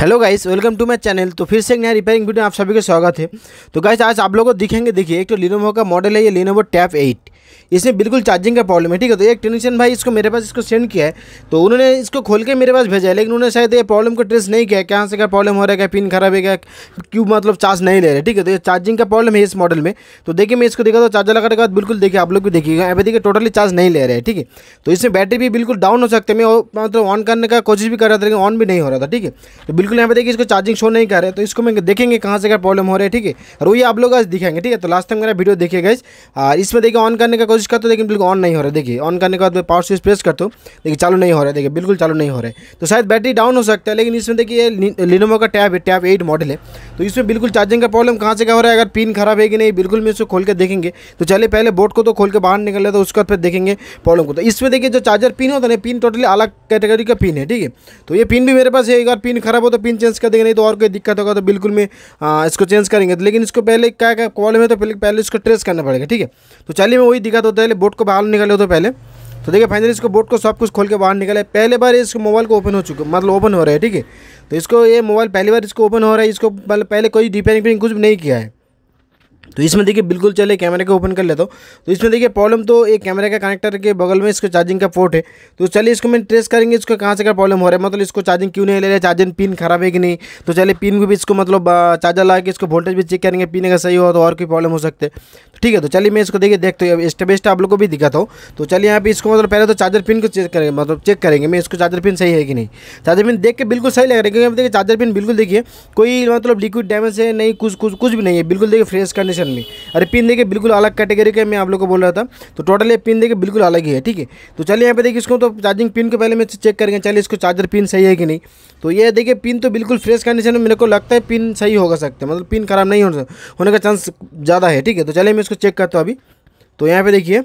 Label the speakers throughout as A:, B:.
A: hello guys welcome to my channel तो फिर से एक नया रिपेयरिंग वीडियो में आप सभी का स्वागत है तो गाइस आज आप लोगों को दिखेंगे देखिए एक तो लिनोवो का मॉडल है ये लिनोवो टैप एट इसमें बिल्कुल चार्जिंग का प्रॉब्लम है ठीक है तो एक टेक्नीशियन भाई इसको मेरे पास इसको सेंड किया है तो उन्होंने इसको खोल के मेरे पास भेजा है लेकिन उन्होंने शायद ये प्रॉब्लम को ट्रेस नहीं किया कहाँ से क्या प्रॉब्लम हो रहा है क्या पिन खराब है क्या क्यों मतलब चार्ज नहीं ले रहे ठीक है तो ये चार्जिंग का प्रॉब्लम है इस मॉडल में तो देखिए मैं इसको देखा तो चार्जर लगाने के बाद बिल्कुल देखिए आप लोग भी देखिएगा यहाँ पर देखिए टोटली चार्ज नहीं ले रहे हैं ठीक है तो इसमें बैटरी भी बिल्कुल डाउन हो सकते हैं मैं मतलब ऑन करने का कोशिश भी कर रहा था लेकिन ऑन भी नहीं हो रहा था ठीक है तो बिल्कुल यहाँ पे देखिए इसको चार्जिंग शो नहीं कर रहे तो इसको मैं देखेंगे कहाँ से क्या प्रॉब्लम हो रहा है ठीक है और वही आप लोग आज दिखाएंगे ठीक है तो लास्ट टाइम मेरा वीडियो देखिए गाइज इसमें देखिए ऑन करने का कोशिश करते हो लेकिन बिल्कुल ऑन नहीं हो रहा देखिए ऑन करने के बाद मैं पावर स्विच प्रेस करता हूँ देखिए चालू नहीं हो रहा है देखिए बिल्कुल चालू नहीं हो रहा है तो शायद बैटरी डाउन हो सकता है लेकिन इसमें देखिए लिनोमो का टैब है टैब एट मॉडल है तो इसमें बिल्कुल चार्जिंग का प्रॉब्लम कहाँ से क्या हो रहा है अगर पिन खराब है कि नहीं बिल्कुल मैं इसको खोल के देखेंगे तो चले पहले बोर्ड को तो खोल के बाहर निकल तो उसके फिर देखेंगे प्रॉब्लम को तो इसमें देखिए जो चार्जर पिन होता है पिन टोटली अलग कैटेगरी का पिन है ठीक है तो ये पिन भी मेरे पास है एक बार पिन खराब हो तो तो पिन चेंज कर देंगे नहीं तो और कोई दिक्कत होगा तो बिल्कुल में इसको चेंज करेंगे तो लेकिन इसको पहले क्या क्या कॉलम है तो पहले पहले इसको ट्रेस करना पड़ेगा ठीक है तो चलिए मैं वही दिक्कत होता है बोर्ड को बाहर निकाले तो पहले तो देखिए फाइनली इसको बोर्ड को सब कुछ खोल के बाहर निकाले पहले बार इसको मोबाइल को ओपन हो चुका मतलब ओपन हो रहा है ठीक है तो इसको ये मोबाइल पहली बार इसको ओपन हो रहा है इसको मतलब पहले कोई डिपेंडिंग कुछ नहीं किया है तो इसमें देखिए बिल्कुल चले कैमरे को ओपन कर लेता हूँ तो इसमें देखिए प्रॉब्लम तो एक कैमरे का कनेक्टर के बगल में इसको चार्जिंग का पोर्ट है तो चलिए इसको मैं ट्रेस करेंगे इसको कहाँ से क्या प्रॉब्लम हो रहा है मतलब इसको चार्जिंग क्यों नहीं ले रहा चार्जिंग पिन खराब है कि नहीं तो चलिए पिन को भी इसको मतलब चार्जर लगा के इसको वोल्टेज भी चेक करेंगे पिन अगर सही हो तो और कोई प्रॉब्लम हो सकते तो ठीक है तो चलिए मैं इसको देखिए देखते हुए स्टेप स्टेप आप लोग को भी दिखाता हूँ तो चलिए यहाँ पे इसको मतलब पहले तो चार्जर पिन को चेक करेंगे मतलब चेक करेंगे मैं इसको चार्जर पिन सही है कि नहीं चार्जर पिन देख के बिल्कुल सही लग रहा है क्योंकि देखिए चार्जर पिन बिल्कुल देखिए कोई मतलब लिक्विड डैमेज है नहीं कुछ कुछ कुछ भी नहीं है बिल्कुल देखिए फ्रेश कंडीशन स्पेशल नहीं अरे पिन देखिए बिल्कुल अलग कैटेगरी का मैं आप लोग को बोल रहा था तो टोटल ये पिन देखिए बिल्कुल अलग ही है ठीक है तो चलिए यहाँ पे देखिए इसको तो चार्जिंग पिन को पहले मैं चेक करेंगे चलिए इसको चार्जर पिन सही है कि नहीं तो ये देखिए पिन तो बिल्कुल फ्रेश कंडीशन में मेरे को लगता है पिन सही होगा सकते मतलब पिन खराब नहीं होने का चांस ज़्यादा है ठीक है तो चलिए मैं इसको चेक करता हूँ अभी तो यहाँ पर देखिए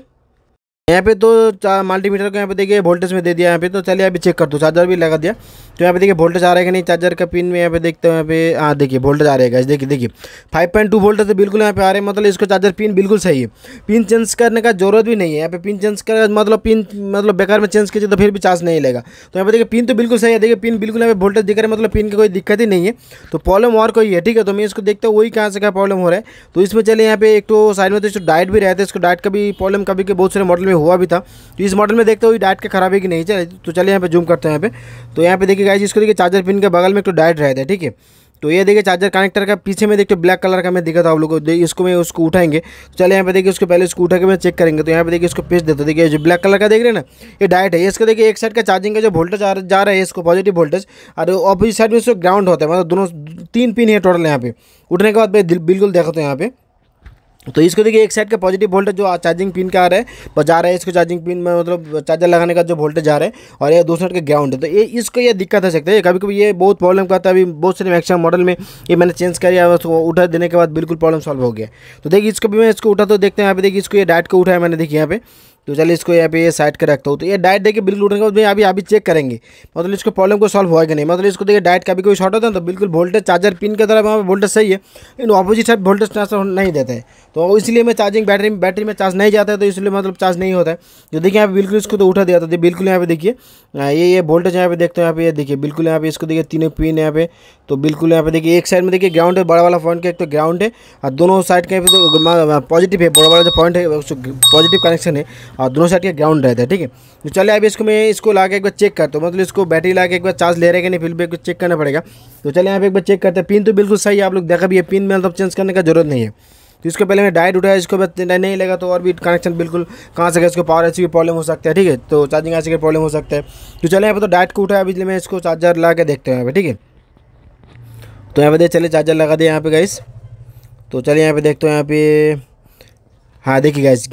A: यहाँ पे तो मल्टीमीटर को यहाँ पे देखिए वोल्टेज में दे दिया यहाँ पे तो चलिए अभी चेक कर दो चार्जर भी लगा दिया तो यहाँ पे देखिए वोल्टेज आ रहा है कि नहीं चार्जर का पिन में यहाँ पे देखते हैं यहाँ पे हाँ देखिए वोल्टेज आ रहेगा देखिए देखिए फाइव पॉइंट टू वोल्टेज तो बिल्कुल यहाँ पे आ रहे हैं मतलब इसको चार्जर पिन बिल्कुल सही है पिन चेंज करने का जरूरत भी नहीं है यहाँ पे पिन चेंज कर मतलब पिन मतलब बेकार में चेंज कीजिए तो फिर भी चार्ज नहीं लेगा तो यहाँ पे देखिए पिन तो बिल्कुल सही है देखिए पिन बिल्कुल यहाँ पे वोल्टेज दिख रहा है मतलब पिन की कोई दिक्कत ही नहीं है तो प्रॉब्लम और कोई है ठीक है तो मैं इसको देखता हूँ वही कहाँ से क्या प्रॉब्लम हो रहा है तो इसमें चले यहाँ पे एक तो साइड में तो इसको डाइट भी रहता है इसको डाइट का भी प्रॉब्लम कभी के बहुत सारे मॉडल में हुआ भी था तो इस मॉडल में देखते हुए डायट का खराब है कि नहीं चले तो चलिए यहाँ पे जूम करते हैं यहाँ पे तो यहाँ पे देखिए गाइज इसको देखिए चार्जर पिन के बगल में एक तो डायट रहता है ठीक है तो ये देखिए चार्जर कनेक्टर का पीछे में देखते ब्लैक कलर का मैं दिखा था आप लोगों को इसको मैं उसको उठाएंगे तो चले यहाँ पे देखिए उसको पहले इसको उठा के मैं चेक करेंगे तो यहाँ पे देखिए इसको पेस्ट देता देखिए जो ब्लैक कलर का देख रहे हैं ना ये डायट है इसका देखिए एक साइड का चार्जिंग का जो वोल्टेज आ जा रहा है इसको पॉजिटिव वोल्टेज और ऑपोजिट साइड में इसको ग्राउंड होता है मतलब दोनों तीन पिन है टोटल यहाँ पे उठने के बाद बिल्कुल देखा तो यहाँ पे तो इसको देखिए एक साइड का पॉजिटिव वोल्टेज जो चार्जिंग पिन का आ रहा है पर जा रहा है इसको चार्जिंग पिन में मतलब चार्जर लगाने का जो वोल्टेज आ रहा है और ये दूसरे साइड का ग्राउंड है तो ये इसको ये दिक्कत हो सकता है कभी कभी ये बहुत प्रॉब्लम करता है अभी बहुत सारे मैक्सिमम मॉडल में ये मैंने चेंज कर दिया उसको उठा देने के बाद बिल्कुल प्रॉब्लम सॉल्व हो गया तो देखिए इसको भी मैं इसको उठा तो देखते हैं यहाँ पे देखिए इसको ये डाइट को उठाया मैंने देखिए यहाँ पे तो चलिए इसको यहाँ पे ये साइड कर रखता हूँ तो ये डाइट देखिए बिल्कुल उठने के बाद अभी अभी चेक करेंगे मतलब इसको प्रॉब्लम को सॉल्व होगा नहीं मतलब इसको देखिए डाइट का भी कोई शॉर्ट होता है तो बिल्कुल वोल्टेज चार्जर पिन के तरफ वहाँ पर वोल्टेज सही है लेकिन ऑपोजिट साइड वोल्टेज ट्रांसफर नहीं देता है तो इसलिए मैं चार्जिंग बैटरी बैटरी में चार्ज नहीं जाता है तो इसलिए मतलब चार्ज नहीं होता है तो देखिए यहाँ पे बिल्कुल इसको तो उठा दिया था बिल्कुल यहाँ पे देखिए ये ये वोल्टेज यहाँ पे देखते हैं यहाँ पे ये देखिए बिल्कुल यहाँ पे इसको देखिए तीनों पिन यहाँ पे तो बिल्कुल यहाँ पे देखिए एक साइड में देखिए ग्राउंड है बड़ा वाला पॉइंट का एक तो ग्राउंड है और दोनों साइड का पॉजिटिव तो, है बड़ा वाला जो पॉइंट है पॉजिटिव कनेक्शन है और दोनों साइड का ग्राउंड रहता है ठीक है तो चले अभी इसको मैं इसको ला के एक बार चेक करता हूँ मतलब इसको बैटरी ला के एक बार चार्ज ले रहे कि नहीं फिर भी चेक करना पड़ेगा तो चले यहाँ पे एक बार चेक करते हैं पिन तो बिल्कुल सही है आप लोग देखा भी है पिन में मतलब चेंज करने का जरूरत नहीं है तो इसको पहले मैं डायट उठाया इसको नहीं लगा तो और भी कनेक्शन बिल्कुल कहाँ से गए इसको पावर ऐसी की प्रॉब्लम हो सकता है ठीक है तो चार्जिंग ऐसी भी प्रॉब्लम हो सकता है तो चले यहाँ पर तो डायट को उठाया बिजली मैं इसको चार्जर लगा के देखते हैं यहाँ पर ठीक है तो यहाँ पे चले चार्जर लगा दिया यहाँ पे गई तो चलिए यहाँ पे देखते हो यहाँ पे हाँ देखिए गाइस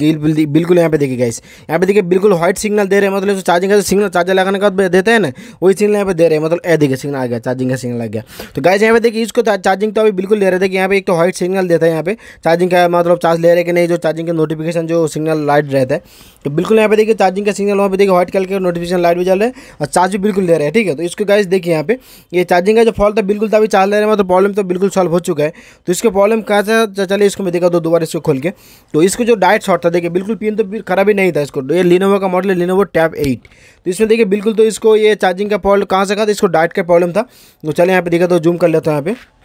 A: बिल्कुल यहाँ पे देखिए गाइस यहाँ पे देखिए बिल्कुल व्हाइट सिग्नल दे रहे हैं मतलब चार्जिंग का सिग्नल चार्जर लगाने के बाद देते हैं ना वही सिग्नल यहाँ पे दे रहे हैं मतलब ए देखिए सिग्नल आ गया चार्जिंग का सिग्नल आ गया तो गाइस यहाँ पे देखिए इसको चार्जिंग तो अभी बिल्कुल ले रहे देखिए यहाँ पे एक तो व्हाइट सिग्नल देता है यहाँ पे चार्जिंग का मतलब चार्ज ले रहे कि नहीं जो चार्जिंग का नोटिफिकेशन जो सिग्नल लाइट रहता है तो बिल्कुल यहाँ पे देखिए चार्जिंग का सिग्नल वहाँ पे देखिए व्हाइट कल के नोटिफिकेशन लाइट भी जल रहा है और चार्ज भी बिल्कुल ले रहे हैं ठीक है तो इसको गाइस देखिए यहाँ पे ये चार्जिंग का जो फॉल्ट था तो बिल्कुल तभी तो चार्ज ले रहे हैं मतलब प्रॉब्लम तो बिल्कुल सॉल्व हो चुका है तो इसके प्रॉब्लम कहाँ से चले इसको मैं देखा दो दोबारा इसको खोल के तो इसको इसको जो डायट शॉट था देखिए बिल्कुल पिन तो खराब ही नहीं था इसको ये लिनोवो का मॉडल है लिनोवो टैब एट तो इसमें देखिए बिल्कुल तो इसको ये चार्जिंग का प्रॉब्लम कहाँ से कहा था इसको डायट का प्रॉब्लम था तो चले यहाँ पे देखा तो जूम कर लेता हूँ यहाँ पे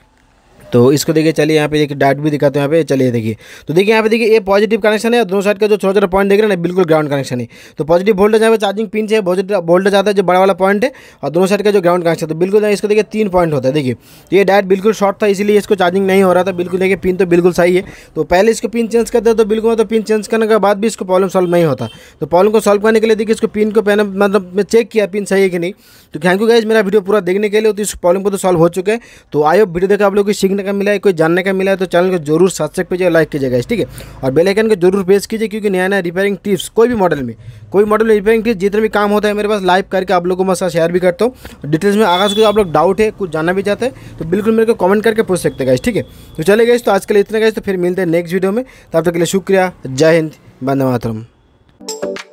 A: तो इसको देखिए चलिए यहाँ पे देखिए डाट भी दिखाते हैं यहाँ पे चलिए देखिए तो देखिए यहाँ पे देखिए ये पॉजिटिव कनेक्शन है दोनों साइड का जो छोटा छोटा पॉइंट देख रहे हैं ना बिल्कुल ग्राउंड कनेक्शन है तो पॉजिटिव वोल्टेज यहाँ पे चार्जिंग पिन से वोल्टेज आता है जो बड़ा वाला पॉइंट है और दोनों साइड का जो ग्राउंड कनेक्शन तो बिल्कुल इसको देखिए तीन पॉइंट होता है देखिए तो ये डायट बिल्कुल शॉर्ट था इसलिए इसको चार्जिंग नहीं हो रहा था बिल्कुल देखिए पिन तो बिल्कुल सही है तो पहले इसको पिन चेंज करते तो बिल्कुल मतलब पिन चेंज करने के बाद भी इसको प्रॉब्लम सॉल्व नहीं होता तो प्रॉब्लम को सॉल्व करने के लिए देखिए इसको पिन को पहले मतलब मैं चेक किया पिन सही है कि नहीं तो थैंक यू गाइज मेरा वीडियो पूरा देखने के लिए तो इस प्रॉब्लम को तो सॉल्व हो चुके हैं तो आयो वीडियो देखा आप लोग की सीखने का मिला है कोई जानने का मिला है तो चैनल को जरूर सब्सक्राइब कीजिए लाइक कीजिएगा ठीक है और बेलाइकन को जरूर प्रेस कीजिए क्योंकि नया नया रिपेयरिंग टिप्स कोई भी मॉडल में कोई मॉडल में रिपेयरिंग टिप्स जितने भी काम होता है मेरे पास लाइव करके आप लोगों को साथ शेयर भी करता हूँ डिटेल्स में आगाज आप लोग डाउट है कुछ जानना भी चाहते हैं तो बिल्कुल मेरे को कमेंट करके पूछ सकते हैं गाइस ठीक है तो चले गए तो आज के लिए इतना गए तो फिर मिलते हैं नेक्स्ट वीडियो में तब तक के लिए शुक्रिया जय हिंद बंदे मातरम